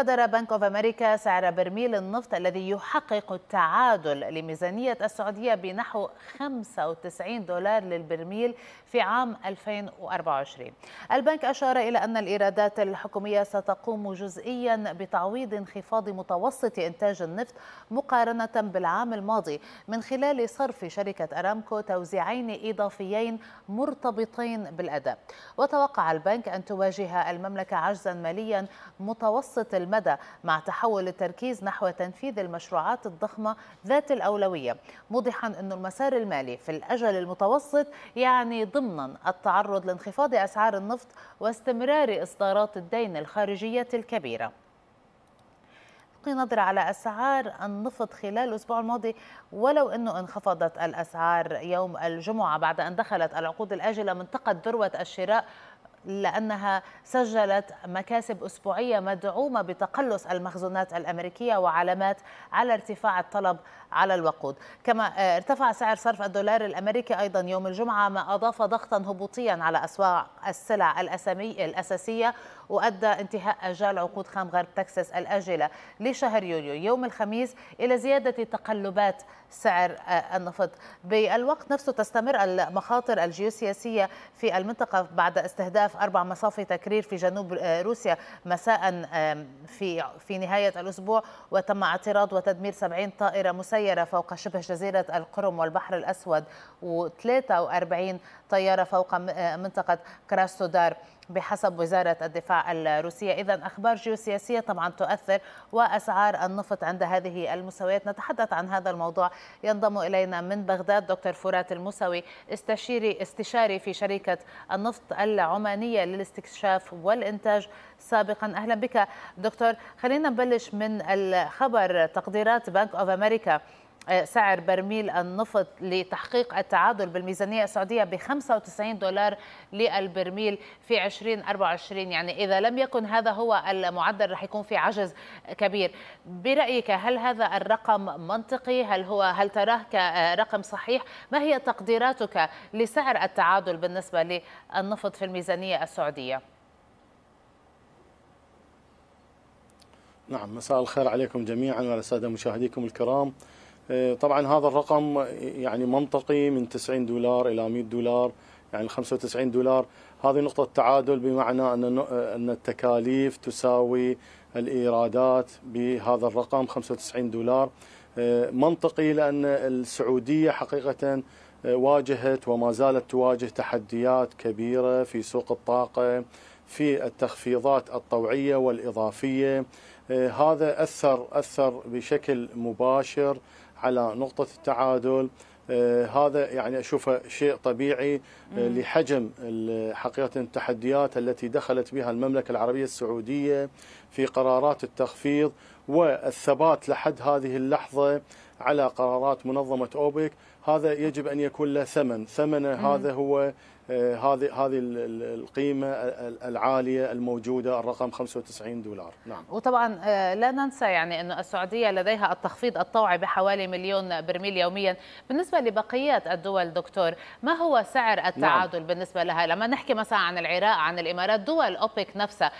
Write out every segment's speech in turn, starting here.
قدر بنك اوف امريكا سعر برميل النفط الذي يحقق التعادل لميزانيه السعوديه بنحو 95 دولار للبرميل في عام 2024. البنك اشار الى ان الايرادات الحكوميه ستقوم جزئيا بتعويض انخفاض متوسط انتاج النفط مقارنه بالعام الماضي من خلال صرف شركه ارامكو توزيعين اضافيين مرتبطين بالاداء. وتوقع البنك ان تواجه المملكه عجزا ماليا متوسط المدى مع تحول التركيز نحو تنفيذ المشروعات الضخمة ذات الأولوية موضحا أن المسار المالي في الأجل المتوسط يعني ضمنا التعرض لانخفاض أسعار النفط واستمرار إصدارات الدين الخارجية الكبيرة نلقي نظرة على أسعار النفط خلال الأسبوع الماضي ولو أنه انخفضت الأسعار يوم الجمعة بعد أن دخلت العقود الآجلة منطقة ذروة الشراء لأنها سجلت مكاسب أسبوعية مدعومة بتقلص المخزونات الأمريكية وعلامات على ارتفاع الطلب على الوقود كما آه، ارتفع سعر صرف الدولار الأمريكي أيضا يوم الجمعة ما أضاف ضغطا هبوطيا على أسواق السلع الأساسية وأدى انتهاء أجال عقود خام غرب تكساس الآجلة لشهر يوليو يوم الخميس إلى زيادة تقلبات سعر النفط بالوقت نفسه تستمر المخاطر الجيوسياسية في المنطقة بعد استهداف أربع مصافي تكرير في جنوب روسيا مساء في في نهاية الأسبوع وتم اعتراض وتدمير 70 طائرة مسيرة فوق شبه جزيرة القرم والبحر الأسود و43 طيارة فوق آه، منطقة كراستودار بحسب وزارة الدفاع الروسية إذا أخبار جيوسياسية طبعا تؤثر وأسعار النفط عند هذه المستويات نتحدث عن هذا الموضوع ينضم إلينا من بغداد دكتور فرات الموسوي استشيري استشاري في شركة النفط العمانية للاستكشاف والإنتاج سابقا أهلا بك دكتور خلينا نبلش من الخبر تقديرات بنك أوف أمريكا سعر برميل النفط لتحقيق التعادل بالميزانية السعودية ب 95 دولار للبرميل في 2024 يعني إذا لم يكن هذا هو المعدل رح يكون في عجز كبير برأيك هل هذا الرقم منطقي هل هو هل تراه كرقم صحيح ما هي تقديراتك لسعر التعادل بالنسبة للنفط في الميزانية السعودية؟ نعم مساء الخير عليكم جميعا وعلى الساده مشاهديكم الكرام آه، طبعا هذا الرقم يعني منطقي من 90 دولار الى 100 دولار يعني 95 دولار هذه نقطة تعادل بمعنى أن آه، أن التكاليف تساوي الإيرادات بهذا الرقم 95 دولار آه، منطقي لأن السعودية حقيقة واجهت وما زالت تواجه تحديات كبيرة في سوق الطاقة في التخفيضات الطوعية والإضافية هذا أثر أثر بشكل مباشر على نقطة التعادل آه، هذا يعني اشوفه شيء طبيعي آه، لحجم حقيقه التحديات التي دخلت بها المملكه العربيه السعوديه في قرارات التخفيض والثبات لحد هذه اللحظه على قرارات منظمه اوبك هذا يجب ان يكون له ثمن، ثمنه هذا هو آه، هذه هذه القيمه العاليه الموجوده الرقم 95 دولار نعم وطبعا آه، لا ننسى يعني انه السعوديه لديها التخفيض الطوعي بحوالي مليون برميل يوميا بالنسبه لبقيه الدول دكتور ما هو سعر نعم. التعادل نعم. بالنسبه لها لما نحكي مثلا عن العراق عن الامارات دول اوبك نفسها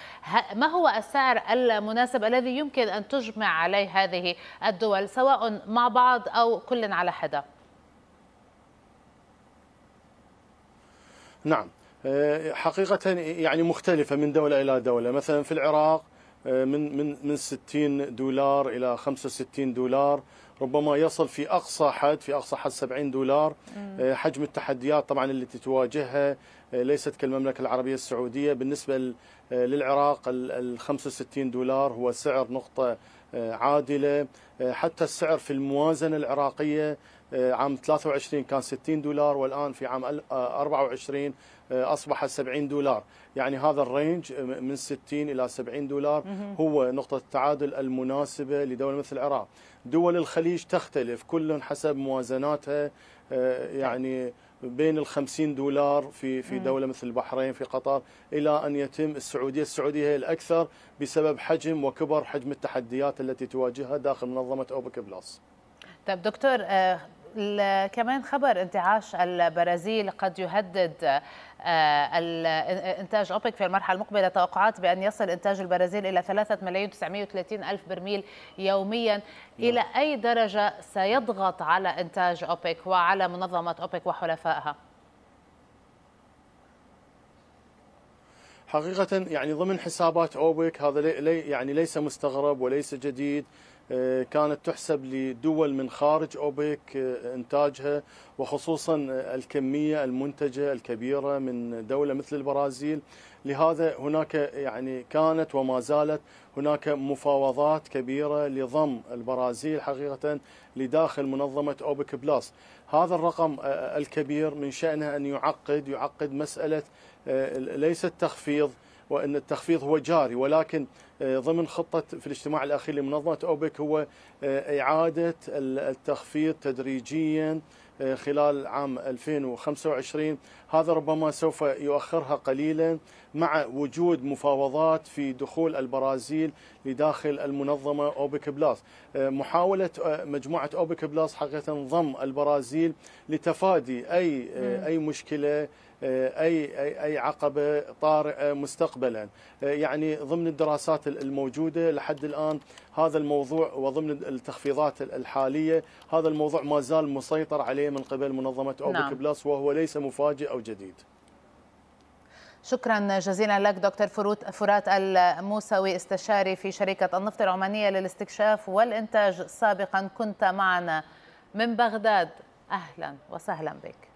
ما هو السعر المناسب الذي يمكن ان تجمع عليه هذه الدول سواء مع بعض او كل على حده نعم آه، حقيقة يعني مختلفة من دولة إلى دولة مثلا في العراق آه، من من من 60 دولار إلى 65 دولار ربما يصل في أقصى حد في أقصى حد 70 دولار آه، حجم التحديات طبعا التي تواجهها ليست كالمملكة العربية السعودية بالنسبة للعراق ال 65 دولار هو سعر نقطة آه، عادلة آه، حتى السعر في الموازنة العراقية آه، عام 23 كان 60 دولار والآن في عام 24 أصبح 70 دولار يعني هذا الرينج من 60 إلى 70 دولار هو نقطة التعادل المناسبة لدولة مثل العراق دول الخليج تختلف كل حسب موازناتها يعني بين ال 50 دولار في في دوله مثل البحرين في قطر الى ان يتم السعوديه، السعوديه هي الاكثر بسبب حجم وكبر حجم التحديات التي تواجهها داخل منظمه اوبك بلس. طيب دكتور آه، كمان خبر انتعاش البرازيل قد يهدد آه، انتاج اوبك في المرحله المقبله توقعات بان يصل انتاج البرازيل الى 3 ملايين 930 الف برميل يوميا الى اي درجه سيضغط على انتاج اوبك وعلى منظمه اوبك وحلفائها حقيقة يعني ضمن حسابات أوبك هذا لي يعني ليس مستغرب وليس جديد آه، كانت تحسب لدول من خارج أوبك آه، إنتاجها وخصوصا الكمية المنتجة الكبيرة من دولة مثل البرازيل لهذا هناك يعني كانت وما زالت هناك مفاوضات كبيرة لضم البرازيل حقيقة لداخل منظمة أوبك بلاس هذا الرقم آه، الكبير من شأنه أن يعقد يعقد مسألة ليس التخفيض وأن التخفيض هو جاري ولكن آه، ضمن خطة في الاجتماع الأخير لمنظمة أوبك هو آه، إعادة التخفيض تدريجيا آه، خلال عام 2025 هذا ربما سوف يؤخرها قليلا مع وجود مفاوضات في دخول البرازيل لداخل المنظمة أوبك بلاس محاولة مجموعة أوبك بلاس حقيقة ضم البرازيل لتفادي أي, أي مشكلة آه، اي اي اي عقبه طارئه مستقبلا آه، يعني ضمن الدراسات الموجوده لحد الان هذا الموضوع وضمن التخفيضات الحاليه هذا الموضوع ما زال مسيطر عليه من قبل منظمه اوبك نعم. بلس وهو ليس مفاجئ او جديد شكرا جزيلا لك دكتور فروت فرات الموسوي استشاري في شركة النفط العمانية للاستكشاف والإنتاج سابقا كنت معنا من بغداد أهلا وسهلا بك